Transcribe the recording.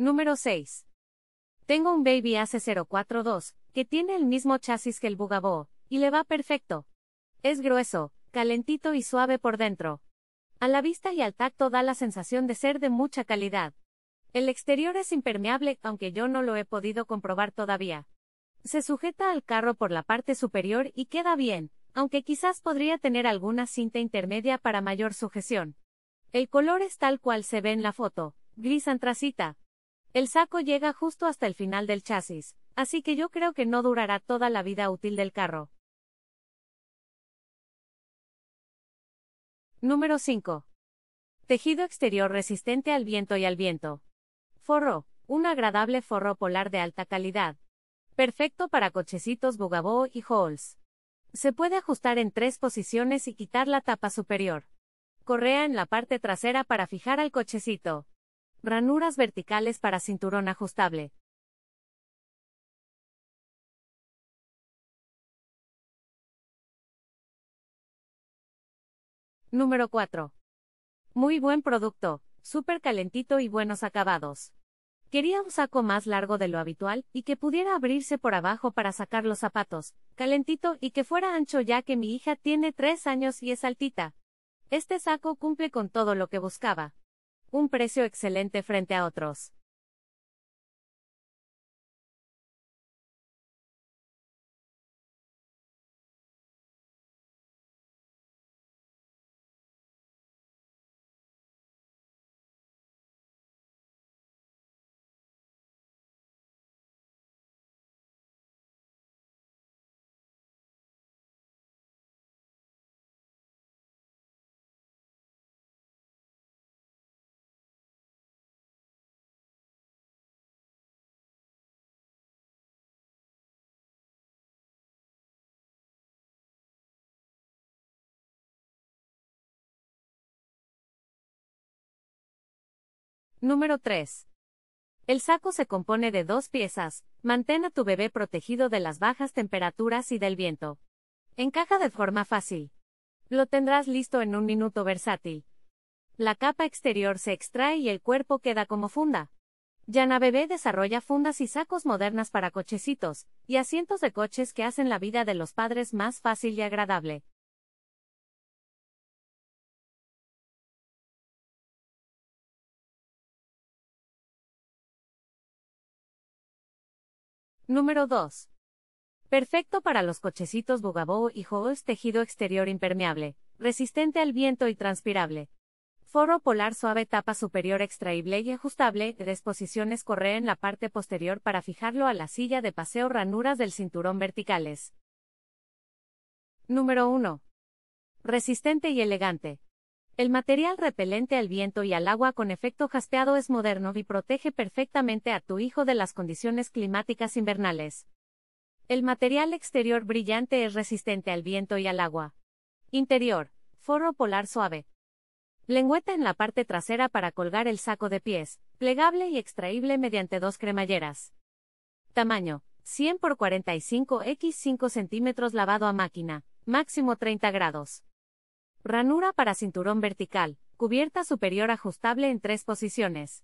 Número 6. Tengo un Baby AC042, que tiene el mismo chasis que el Bugaboo, y le va perfecto. Es grueso, calentito y suave por dentro. A la vista y al tacto da la sensación de ser de mucha calidad. El exterior es impermeable, aunque yo no lo he podido comprobar todavía. Se sujeta al carro por la parte superior y queda bien, aunque quizás podría tener alguna cinta intermedia para mayor sujeción. El color es tal cual se ve en la foto, gris antracita. El saco llega justo hasta el final del chasis, así que yo creo que no durará toda la vida útil del carro. Número 5. Tejido exterior resistente al viento y al viento. Forro, un agradable forro polar de alta calidad. Perfecto para cochecitos Bugaboo y Halls. Se puede ajustar en tres posiciones y quitar la tapa superior. Correa en la parte trasera para fijar al cochecito. Ranuras verticales para cinturón ajustable. Número 4. Muy buen producto, súper calentito y buenos acabados. Quería un saco más largo de lo habitual y que pudiera abrirse por abajo para sacar los zapatos, calentito y que fuera ancho ya que mi hija tiene 3 años y es altita. Este saco cumple con todo lo que buscaba un precio excelente frente a otros. Número 3. El saco se compone de dos piezas, mantén a tu bebé protegido de las bajas temperaturas y del viento. Encaja de forma fácil. Lo tendrás listo en un minuto versátil. La capa exterior se extrae y el cuerpo queda como funda. Yana Bebé desarrolla fundas y sacos modernas para cochecitos, y asientos de coches que hacen la vida de los padres más fácil y agradable. Número 2. Perfecto para los cochecitos Bugaboo y Holes tejido exterior impermeable, resistente al viento y transpirable. Forro polar suave tapa superior extraíble y ajustable, tres posiciones correa en la parte posterior para fijarlo a la silla de paseo ranuras del cinturón verticales. Número 1. Resistente y elegante. El material repelente al viento y al agua con efecto jaspeado es moderno y protege perfectamente a tu hijo de las condiciones climáticas invernales. El material exterior brillante es resistente al viento y al agua. Interior, forro polar suave. Lengüeta en la parte trasera para colgar el saco de pies, plegable y extraíble mediante dos cremalleras. Tamaño, 100 x 45 x 5 cm lavado a máquina, máximo 30 grados. Ranura para cinturón vertical, cubierta superior ajustable en tres posiciones.